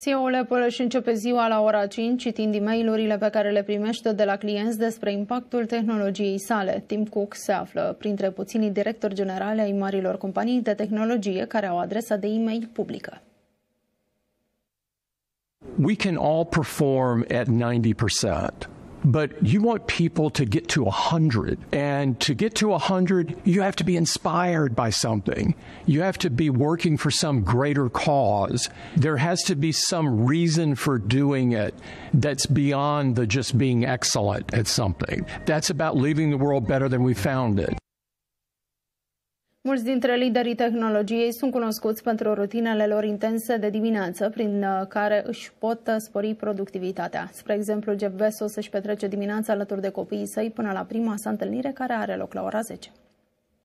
CEO Lepăl își începe ziua la ora 5 citind e mail pe care le primește de la clienți despre impactul tehnologiei sale. Tim Cook se află printre puținii directori generale ai marilor companii de tehnologie care au adresa de e-mail publică. We can all perform at 90%. but you want people to get to 100. And to get to 100, you have to be inspired by something. You have to be working for some greater cause. There has to be some reason for doing it that's beyond the just being excellent at something. That's about leaving the world better than we found it. Mulți dintre liderii tehnologiei sunt cunoscuți pentru rutinele lor intense de dimineață, prin uh, care își pot uh, spori productivitatea. Spre exemplu, Jeff Bezos își petrece dimineața alături de copiii săi până la prima sa întâlnire, care are loc la ora 10.